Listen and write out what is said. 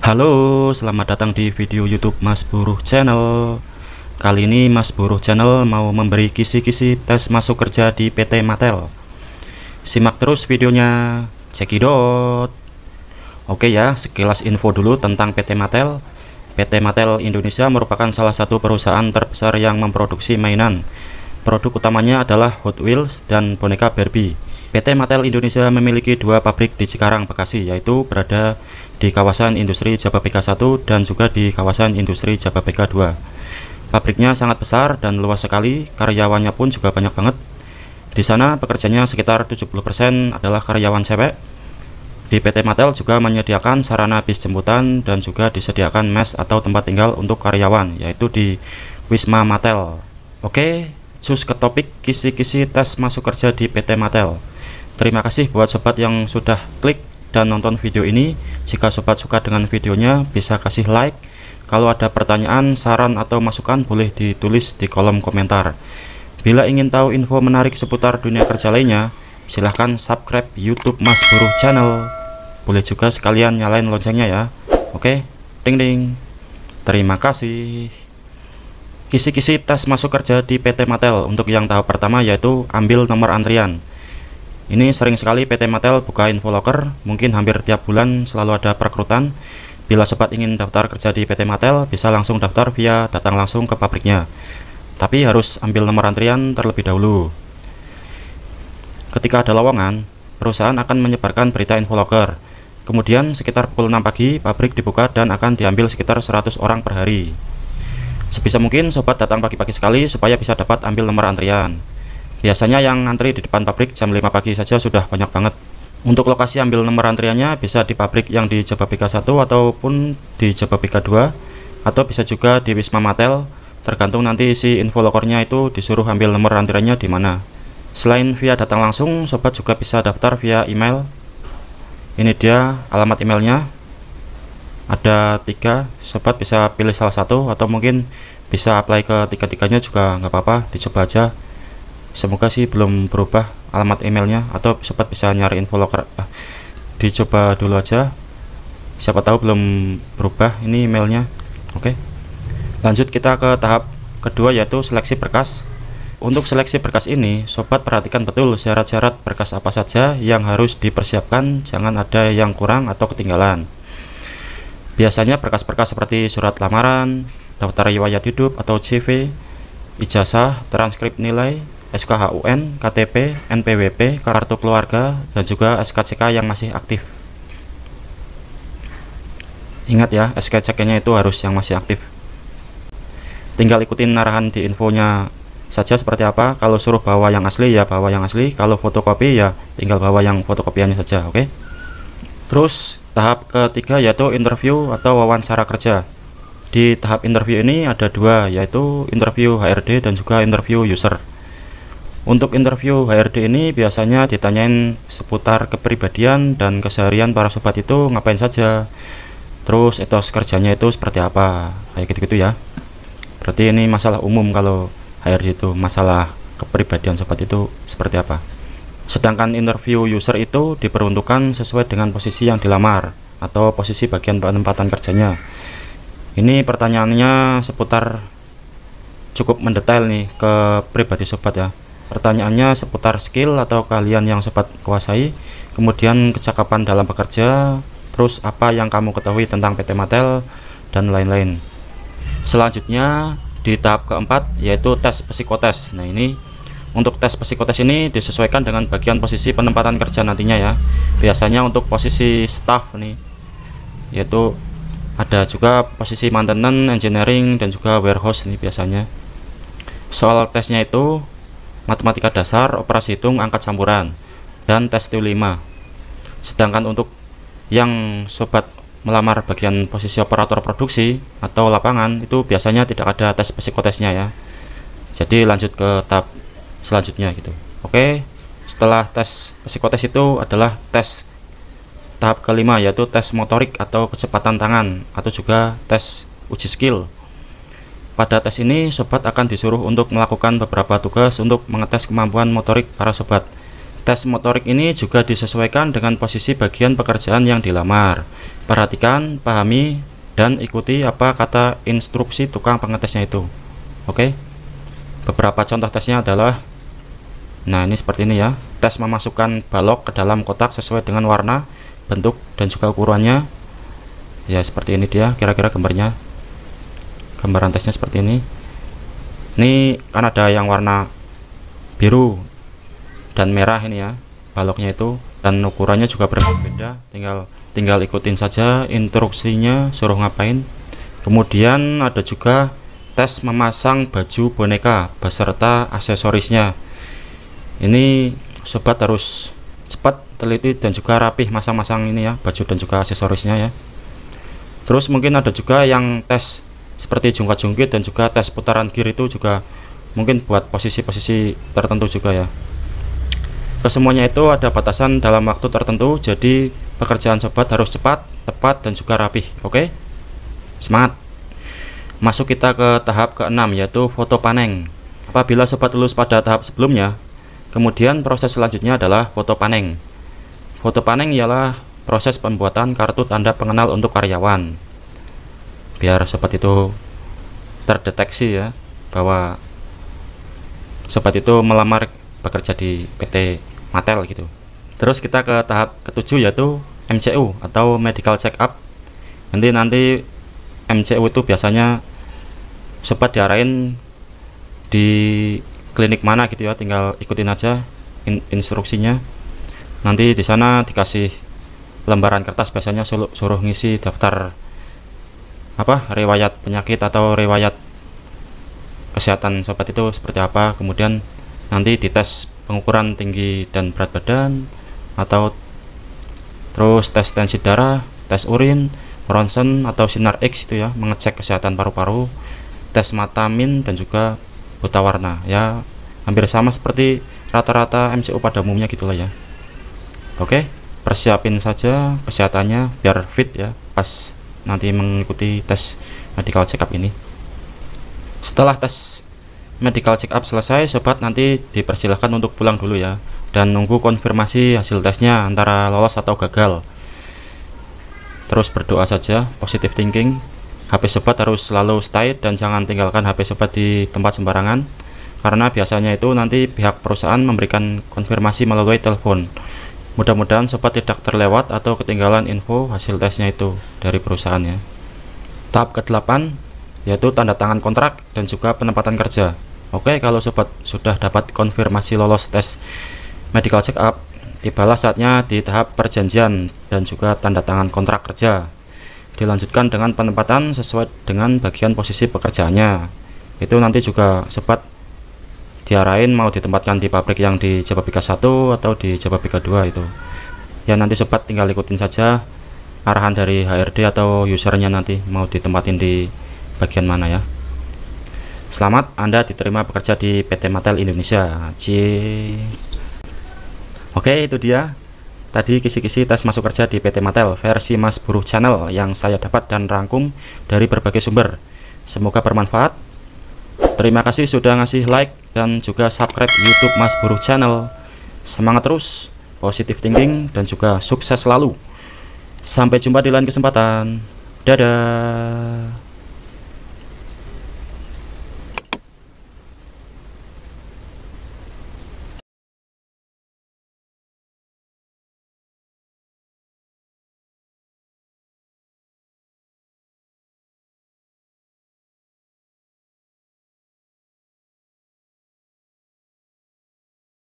Halo, selamat datang di video YouTube Mas Buruh Channel. Kali ini Mas Buruh Channel mau memberi kisi-kisi tes masuk kerja di PT Mattel. Simak terus videonya. Cekidot. Oke ya, sekilas info dulu tentang PT Mattel. PT Mattel Indonesia merupakan salah satu perusahaan terbesar yang memproduksi mainan. Produk utamanya adalah Hot Wheels dan boneka Barbie. PT Matel Indonesia memiliki dua pabrik di Cikarang, Bekasi, yaitu berada di kawasan industri Jababeka 1 dan juga di kawasan industri Jababeka 2. Pabriknya sangat besar dan luas sekali, karyawannya pun juga banyak banget. Di sana pekerjanya sekitar 70% adalah karyawan cewek. Di PT Matel juga menyediakan sarana bis jemputan dan juga disediakan mes atau tempat tinggal untuk karyawan, yaitu di Wisma Matel. Oke, sus ke topik kisi-kisi tes masuk kerja di PT Matel. Terima kasih buat sobat yang sudah klik dan nonton video ini. Jika sobat suka dengan videonya, bisa kasih like. Kalau ada pertanyaan, saran, atau masukan boleh ditulis di kolom komentar. Bila ingin tahu info menarik seputar dunia kerja lainnya, silahkan subscribe YouTube Mas Buruh Channel. Boleh juga sekalian nyalain loncengnya ya. Oke, ding ding. Terima kasih. Kisi-kisi tes masuk kerja di PT Matel untuk yang tahap pertama yaitu ambil nomor antrian. Ini sering sekali PT Mattel buka info locker, mungkin hampir tiap bulan selalu ada perekrutan. Bila sobat ingin daftar kerja di PT Mattel, bisa langsung daftar via datang langsung ke pabriknya. Tapi harus ambil nomor antrian terlebih dahulu. Ketika ada lowongan, perusahaan akan menyebarkan berita info locker. Kemudian sekitar pukul 6 pagi, pabrik dibuka dan akan diambil sekitar 100 orang per hari. Sebisa mungkin sobat datang pagi-pagi sekali supaya bisa dapat ambil nomor antrian. Biasanya yang antri di depan pabrik jam 5 pagi saja sudah banyak banget. Untuk lokasi ambil nomor antriannya bisa di pabrik yang di Pika 1 ataupun di Pika 2 atau bisa juga di Wisma Matel tergantung nanti isi info lokornya itu disuruh ambil nomor antriannya di mana. Selain via datang langsung, sobat juga bisa daftar via email. Ini dia alamat emailnya. Ada tiga, sobat bisa pilih salah satu atau mungkin bisa apply ke tiga-tiganya juga nggak apa-apa, dicoba aja semoga sih belum berubah alamat emailnya atau sempat bisa nyari info loker ah, dicoba dulu aja siapa tahu belum berubah ini emailnya oke okay. lanjut kita ke tahap kedua yaitu seleksi berkas untuk seleksi berkas ini, sobat perhatikan betul syarat-syarat berkas apa saja yang harus dipersiapkan, jangan ada yang kurang atau ketinggalan. Biasanya berkas-berkas seperti surat lamaran, daftar riwayat hidup atau CV, ijazah, transkrip nilai, SKHUN, KTP, NPWP, kartu keluarga, dan juga SKCK yang masih aktif. Ingat ya, SKCK-nya itu harus yang masih aktif. Tinggal ikutin arahan di infonya saja seperti apa. Kalau suruh bawa yang asli ya bawa yang asli, kalau fotokopi ya tinggal bawa yang fotokopiannya saja, oke? Okay? Terus tahap ketiga yaitu interview atau wawancara kerja. Di tahap interview ini ada dua, yaitu interview HRD dan juga interview user. Untuk interview HRD ini biasanya ditanyain seputar kepribadian dan keseharian para sobat itu ngapain saja. Terus etos kerjanya itu seperti apa. Kayak gitu-gitu ya. Berarti ini masalah umum kalau HRD itu masalah kepribadian sobat itu seperti apa. Sedangkan interview user itu diperuntukkan sesuai dengan posisi yang dilamar atau posisi bagian penempatan kerjanya. Ini pertanyaannya seputar cukup mendetail nih ke pribadi sobat ya pertanyaannya seputar skill atau kalian yang sempat kuasai kemudian kecakapan dalam bekerja terus apa yang kamu ketahui tentang PT Matel dan lain-lain selanjutnya di tahap keempat yaitu tes psikotes nah ini untuk tes psikotes ini disesuaikan dengan bagian posisi penempatan kerja nantinya ya biasanya untuk posisi staff nih yaitu ada juga posisi maintenance, engineering dan juga warehouse nih biasanya soal tesnya itu matematika dasar, operasi hitung, angkat campuran, dan tes t 5 Sedangkan untuk yang sobat melamar bagian posisi operator produksi atau lapangan itu biasanya tidak ada tes psikotesnya ya. Jadi lanjut ke tahap selanjutnya gitu. Oke, setelah tes psikotes itu adalah tes tahap kelima yaitu tes motorik atau kecepatan tangan atau juga tes uji skill pada tes ini, sobat akan disuruh untuk melakukan beberapa tugas untuk mengetes kemampuan motorik para sobat. Tes motorik ini juga disesuaikan dengan posisi bagian pekerjaan yang dilamar. Perhatikan, pahami, dan ikuti apa kata instruksi tukang pengetesnya itu. Oke. Beberapa contoh tesnya adalah Nah, ini seperti ini ya. Tes memasukkan balok ke dalam kotak sesuai dengan warna, bentuk, dan juga ukurannya. Ya, seperti ini dia kira-kira gambarnya gambaran tesnya seperti ini ini kan ada yang warna biru dan merah ini ya baloknya itu dan ukurannya juga berbeda tinggal tinggal ikutin saja instruksinya suruh ngapain kemudian ada juga tes memasang baju boneka beserta aksesorisnya ini sobat harus cepat teliti dan juga rapih masang-masang ini ya baju dan juga aksesorisnya ya terus mungkin ada juga yang tes seperti jungkat-jungkit dan juga tes putaran gear itu juga mungkin buat posisi-posisi tertentu juga ya kesemuanya itu ada batasan dalam waktu tertentu jadi pekerjaan sobat harus cepat tepat dan juga rapih oke okay? smart masuk kita ke tahap keenam yaitu foto paneng. apabila sobat lulus pada tahap sebelumnya kemudian proses selanjutnya adalah foto paneng. foto paneng ialah proses pembuatan kartu tanda pengenal untuk karyawan biar sobat itu terdeteksi ya bahwa sobat itu melamar bekerja di PT Matel gitu. Terus kita ke tahap ketujuh yaitu MCU atau medical check up. Nanti nanti MCU itu biasanya sobat diarahin di klinik mana gitu ya, tinggal ikutin aja in instruksinya. Nanti di sana dikasih lembaran kertas biasanya suruh, suruh ngisi daftar apa riwayat penyakit atau riwayat kesehatan sobat itu seperti apa kemudian nanti dites pengukuran tinggi dan berat badan atau terus tes tensi darah tes urin ronsen atau sinar X itu ya mengecek kesehatan paru-paru tes mata min dan juga buta warna ya hampir sama seperti rata-rata MCU pada umumnya gitulah ya oke persiapin saja kesehatannya biar fit ya pas nanti mengikuti tes medical check up ini setelah tes medical check up selesai sobat nanti dipersilahkan untuk pulang dulu ya dan nunggu konfirmasi hasil tesnya antara lolos atau gagal terus berdoa saja positive thinking HP sobat harus selalu stay dan jangan tinggalkan HP sobat di tempat sembarangan karena biasanya itu nanti pihak perusahaan memberikan konfirmasi melalui telepon Mudah-mudahan sobat tidak terlewat atau ketinggalan info hasil tesnya itu dari perusahaannya. Tahap ke-8 yaitu tanda tangan kontrak dan juga penempatan kerja. Oke, kalau sobat sudah dapat konfirmasi lolos tes medical check up, tibalah saatnya di tahap perjanjian dan juga tanda tangan kontrak kerja. Dilanjutkan dengan penempatan sesuai dengan bagian posisi pekerjaannya. Itu nanti juga sobat diarahin mau ditempatkan di pabrik yang di Jababika 1 atau di Jababika 2 itu ya nanti sobat tinggal ikutin saja arahan dari HRD atau usernya nanti mau ditempatin di bagian mana ya Selamat Anda diterima bekerja di PT Matel Indonesia C Oke itu dia Tadi kisi-kisi tes masuk kerja di PT Matel versi Mas Buruh Channel yang saya dapat dan rangkum dari berbagai sumber. Semoga bermanfaat. Terima kasih sudah ngasih like dan juga subscribe YouTube Mas Buruh Channel. Semangat terus, positif thinking, dan juga sukses selalu. Sampai jumpa di lain kesempatan. Dadah.